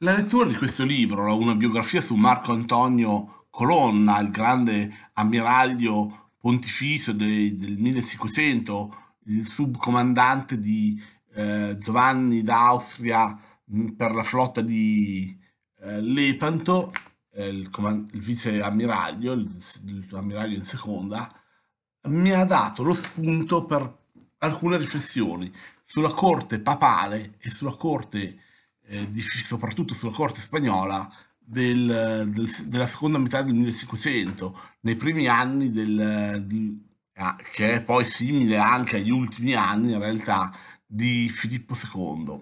La lettura di questo libro, una biografia su Marco Antonio Colonna, il grande ammiraglio pontificio del, del 1500, il subcomandante di eh, Giovanni d'Austria mm, per la flotta di eh, Lepanto, eh, il, il, vice ammiraglio, l'ammiraglio in seconda, mi ha dato lo spunto per alcune riflessioni sulla corte papale e sulla corte eh, soprattutto sulla corte spagnola, del, del, della seconda metà del 1500, nei primi anni del, di, ah, che è poi simile anche agli ultimi anni in realtà di Filippo II.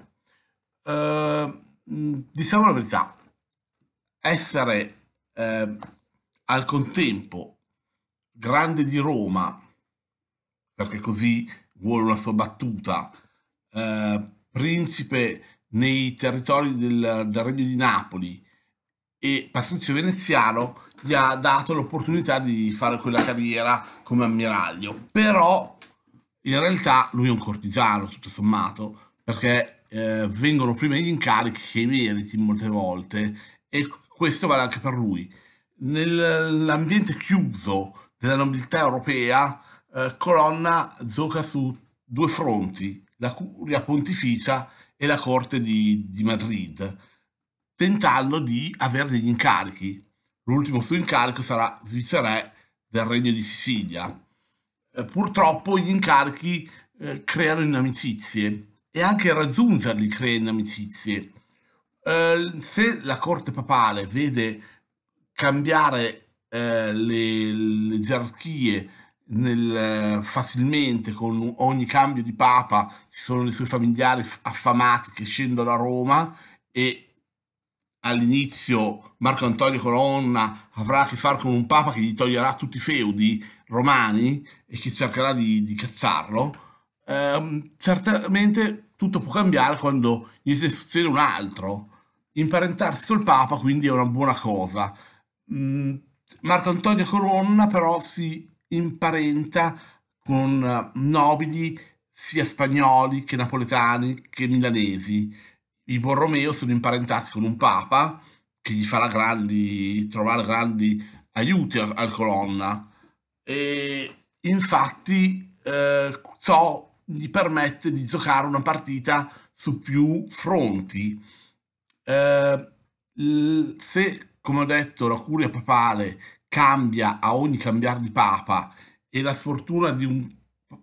Eh, diciamo la verità, essere eh, al contempo grande di Roma, perché così vuole una sua battuta, eh, principe nei territori del, del Regno di Napoli e Patrizio Veneziano gli ha dato l'opportunità di fare quella carriera come ammiraglio. Però in realtà lui è un cortigiano, tutto sommato, perché eh, vengono prima gli incarichi che i meriti molte volte e questo vale anche per lui. Nell'ambiente chiuso della nobiltà europea, eh, Colonna gioca su due fronti, la curia pontificia e la corte di, di Madrid, tentando di avere degli incarichi. L'ultimo suo incarico sarà viceré del regno di Sicilia. Eh, purtroppo gli incarichi eh, creano inamicizie e anche raggiungerli crea inamicizie. Eh, se la corte papale vede cambiare eh, le, le gerarchie nel, eh, facilmente con ogni cambio di papa ci sono i suoi familiari affamati che scendono a Roma e all'inizio Marco Antonio Colonna avrà a che fare con un papa che gli toglierà tutti i feudi romani e che cercherà di, di cazzarlo, ehm, certamente tutto può cambiare quando gli succede un altro. Imparentarsi col papa quindi è una buona cosa. Mm, Marco Antonio Colonna però si imparenta con eh, nobili sia spagnoli che napoletani che milanesi. I Borromeo sono imparentati con un papa che gli farà grandi, trovare grandi aiuti al, colonna. E infatti eh, ciò gli permette di giocare una partita su più fronti. Eh, se, come ho detto, la curia papale cambia a ogni cambiare di papa e la sfortuna di un,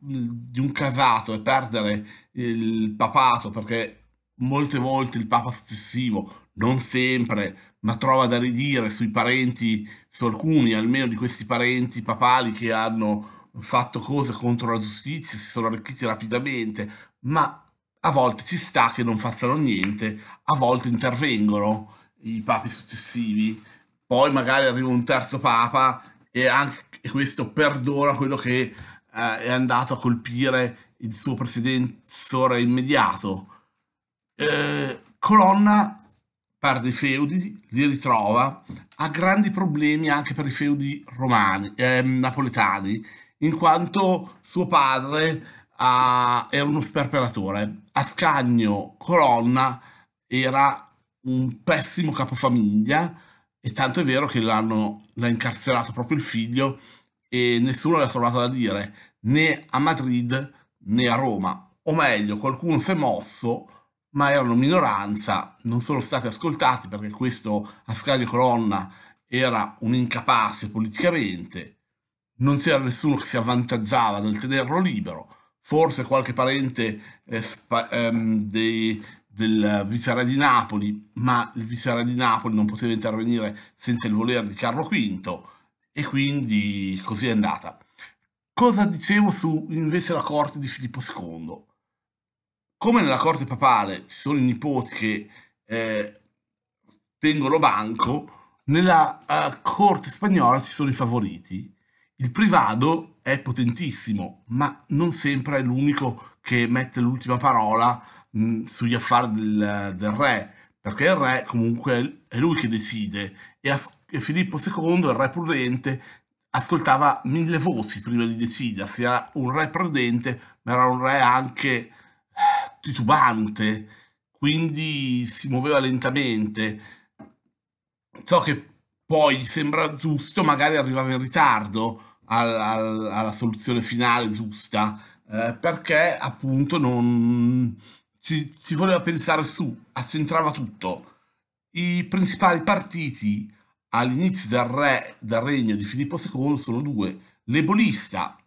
di un casato è perdere il papato perché molte volte il papa successivo, non sempre, ma trova da ridire sui parenti, su alcuni almeno di questi parenti papali che hanno fatto cose contro la giustizia, si sono arricchiti rapidamente, ma a volte ci sta che non facciano niente, a volte intervengono i papi successivi poi magari arriva un terzo papa e anche questo perdona quello che eh, è andato a colpire il suo predecessore immediato. Eh, Colonna perde i feudi, li ritrova, ha grandi problemi anche per i feudi romani, eh, napoletani, in quanto suo padre ha, eh, era uno sperperatore. A Colonna era un pessimo capofamiglia, e tanto è vero che l'hanno l'ha incarcerato proprio il figlio e nessuno l'ha trovato da dire, né a Madrid né a Roma. O meglio, qualcuno si è mosso, ma erano minoranza, non sono stati ascoltati perché questo Ascanio Colonna era un incapace politicamente, non c'era nessuno che si avvantaggiava nel tenerlo libero, forse qualche parente eh, spa, ehm, dei del Visera di Napoli, ma il Visera di Napoli non poteva intervenire senza il volere di Carlo V e quindi così è andata. Cosa dicevo su invece la corte di Filippo II? Come nella corte papale ci sono i nipoti che eh, tengono banco, nella eh, corte spagnola ci sono i favoriti. Il privato è potentissimo, ma non sempre è l'unico che mette l'ultima parola mh, sugli affari del, del, re, perché il re comunque è lui che decide e, as- e Filippo II, il re prudente, ascoltava mille voci prima di decidersi, era un re prudente, ma era un re anche eh, titubante, quindi si muoveva lentamente. Ciò che poi gli sembra giusto, magari arrivava in ritardo al, al, alla soluzione finale giusta, eh, perché appunto non, si, si voleva pensare su, accentrava tutto. I principali partiti all'inizio del, re, del regno di Filippo II sono due, l'ebolista,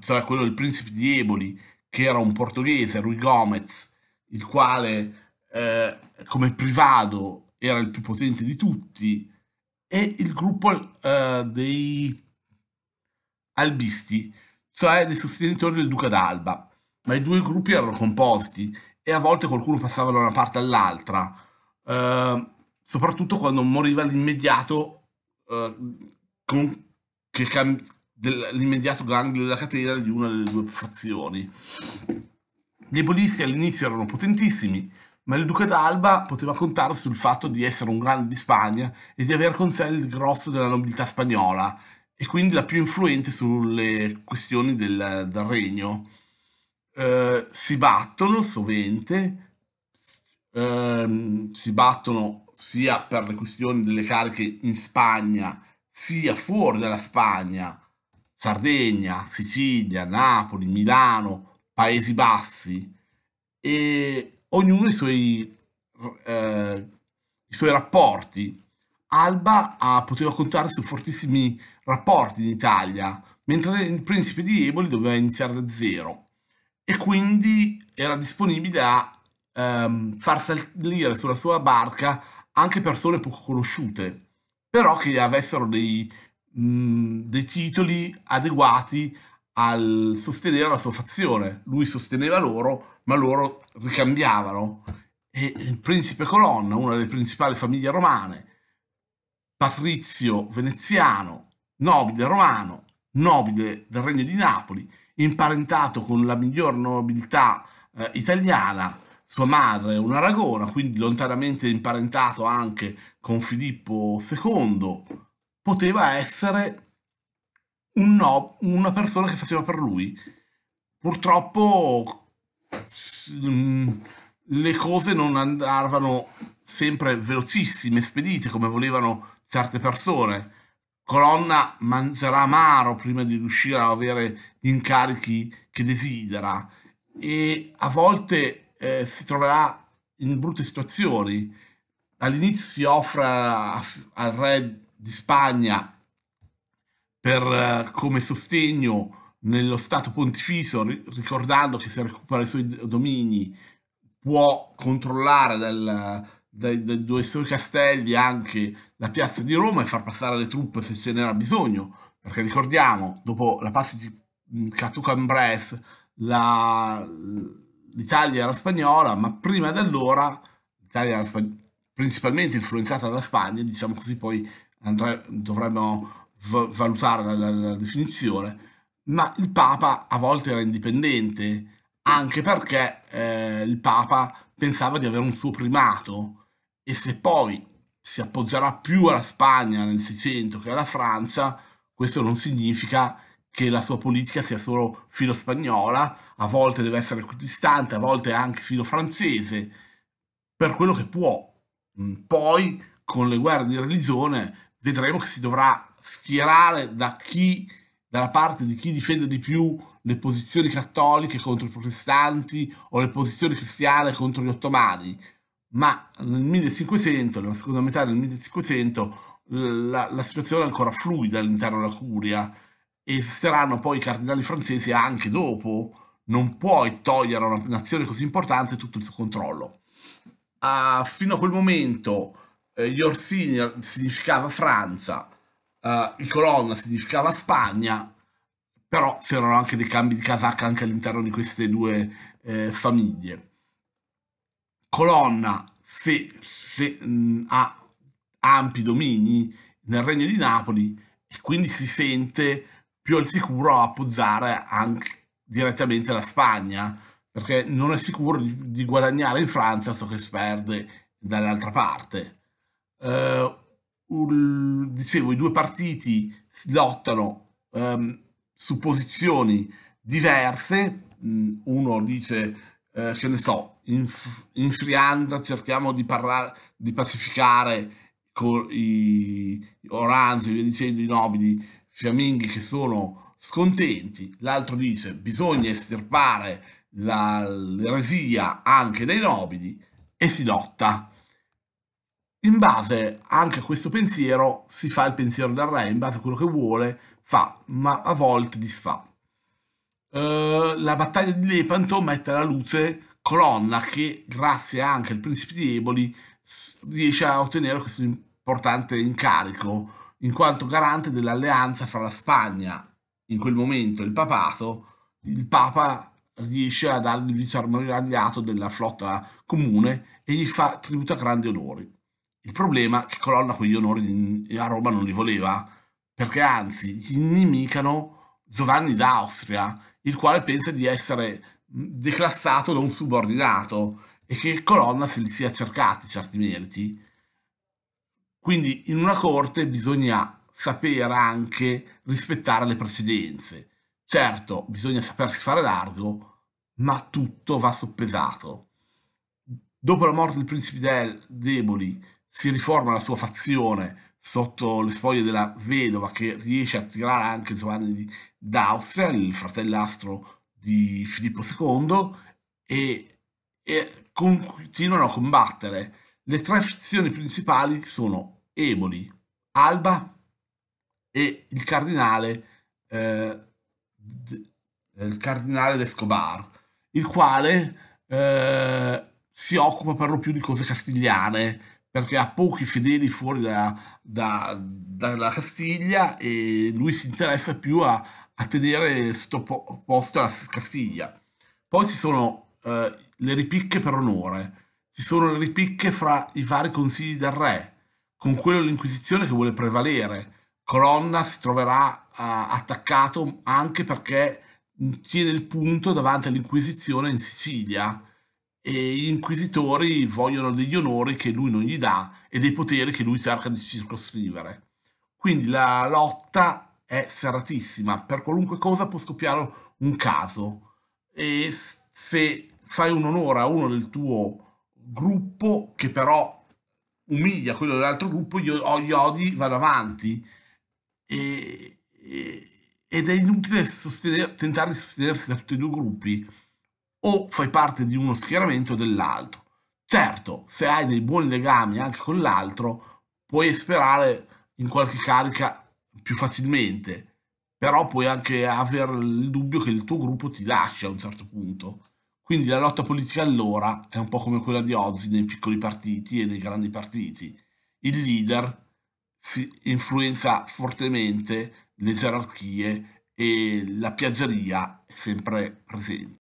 cioè quello del principe di Eboli, che era un portoghese, Rui Gomez, il quale eh, come privato era il più potente di tutti, e il gruppo eh, dei albisti, cioè dei sostenitori del duca d'Alba. Ma i due gruppi erano composti e a volte qualcuno passava da una parte all'altra, eh, soprattutto quando moriva l'immediato, eh, con, che cam- del, l'immediato ganglio della catena di una delle due fazioni. Gli ebolisti all'inizio erano potentissimi, ma il duca d'Alba poteva contare sul fatto di essere un grande di Spagna e di aver con sé il grosso della nobiltà spagnola, e quindi la più influente sulle questioni del, del regno. Eh, si battono sovente, ehm, si battono sia per le questioni delle cariche in Spagna, sia fuori dalla Spagna, Sardegna, Sicilia, Napoli, Milano, Paesi Bassi, e ognuno i suoi, eh, i suoi rapporti. Alba ah, poteva contare su fortissimi rapporti in Italia, mentre il principe di Eboli doveva iniziare da zero e quindi era disponibile a ehm, far salire sulla sua barca anche persone poco conosciute, però che avessero dei, mh, mm, dei titoli adeguati al sostenere la sua fazione. Lui sosteneva loro, ma loro ricambiavano. E il principe Colonna, una delle principali famiglie romane, patrizio veneziano, nobile romano, nobile del regno di Napoli, imparentato con la miglior nobiltà eh, italiana, sua madre è un Aragona, quindi lontanamente imparentato anche con Filippo II, poteva essere un no, una persona che faceva per lui. Purtroppo mm, le cose non andavano sempre velocissime, spedite come volevano certe persone colonna mangerà amaro prima di riuscire ad avere gli incarichi che desidera e a volte eh, si troverà in brutte situazioni. All'inizio si offre al re di Spagna per, eh, come sostegno nello Stato pontificio, ricordando che se recupera i suoi domini può controllare dal, dai, dai, dai suoi castelli anche la piazza di Roma e far passare le truppe se ce n'era bisogno, perché ricordiamo, dopo la pace di mm, Catucambres, l'Italia era spagnola, ma prima di allora l'Italia era spagnola principalmente influenzata dalla Spagna, diciamo così, poi andre- dovremmo v- valutare la, la, la, definizione, ma il Papa a volte era indipendente, anche perché eh, il Papa pensava di avere un suo primato, e se poi si appoggerà più alla Spagna nel 600 che alla Francia, questo non significa che la sua politica sia solo filo spagnola, a volte deve essere equidistante, a volte anche filo francese, per quello che può. Mm, poi con le guerre di religione vedremo che si dovrà schierare da chi, dalla parte di chi difende di più le posizioni cattoliche contro i protestanti o le posizioni cristiane contro gli ottomani, ma nel 1500, nella seconda metà del 1500, la, la situazione è ancora fluida all'interno della curia, esisteranno poi i cardinali francesi anche dopo, non puoi togliere a una nazione così importante tutto il suo controllo. Uh, fino a quel momento eh, gli Orsini significava Francia, uh, eh, il Colonna significava Spagna, però c'erano anche dei cambi di casacca anche all'interno di queste due eh, famiglie colonna se, se, mh, mm, ha ampi domini nel regno di Napoli e quindi si sente più al sicuro a appoggiare anche direttamente la Spagna perché non è sicuro di, di guadagnare in Francia ciò che si dall'altra parte. Uh, ul, dicevo, i due partiti lottano um, su posizioni diverse, mm, uno dice eh, che ne so, in, in Frianda cerchiamo di, parlare, di pacificare con i Oranzi, via dicendo, i nobili fiamminghi che sono scontenti, l'altro dice bisogna estirpare l'eresia anche dai nobili e si lotta. In base anche a questo pensiero si fa il pensiero del re, in base a quello che vuole fa, ma a volte disfa. Eh, la battaglia di Lepanto mette alla luce Colonna che grazie anche al principe di Eboli riesce a ottenere questo importante incarico in quanto garante dell'alleanza fra la Spagna in quel momento e il papato il papa riesce a dargli diciamo, il vicearmiragliato della flotta comune e gli fa tributa grandi onori il problema è che Colonna quegli onori a Roma non li voleva perché anzi gli inimicano Giovanni d'Austria il quale pensa di essere declassato da un subordinato e che Colonna se li sia cercati certi meriti. Quindi in una corte bisogna sapere anche rispettare le precedenze. Certo, bisogna sapersi fare largo, ma tutto va soppesato. Dopo la morte del principe del Deboli si riforma la sua fazione sotto le spoglie della vedova che riesce a tirare anche Giovanni d'Austria, il fratellastro di Filippo II, e, e continuano a combattere. Le tre fazioni principali sono Eboli, Alba e il cardinale, eh, il cardinale d'Escobar, il quale eh, si occupa per lo più di cose castigliane, perché ha pochi fedeli fuori da, da, dalla Castiglia e lui si interessa più a, a tenere sottoposto alla Castiglia. Poi ci sono eh, le ripicche per onore, ci sono le ripicche fra i vari consigli del re, con quello dell'Inquisizione che vuole prevalere. Colonna si troverà a, eh, attaccato anche perché tiene il punto davanti all'Inquisizione in Sicilia e gli inquisitori vogliono degli onori che lui non gli dà e dei poteri che lui cerca di circoscrivere. Quindi la lotta è serratissima, per qualunque cosa può scoppiare un caso e se fai un onore a uno del tuo gruppo che però umilia quello dell'altro gruppo, gli, gli odi vanno avanti e, e, ed è inutile sostenere, tentare di sostenersi da tutti e due i gruppi o fai parte di uno schieramento dell'altro. Certo, se hai dei buoni legami anche con l'altro, puoi sperare in qualche carica più facilmente, però puoi anche avere il dubbio che il tuo gruppo ti lasci a un certo punto. Quindi la lotta politica allora è un po' come quella di oggi nei piccoli partiti e nei grandi partiti. Il leader si influenza fortemente le gerarchie e la piaggeria è sempre presente.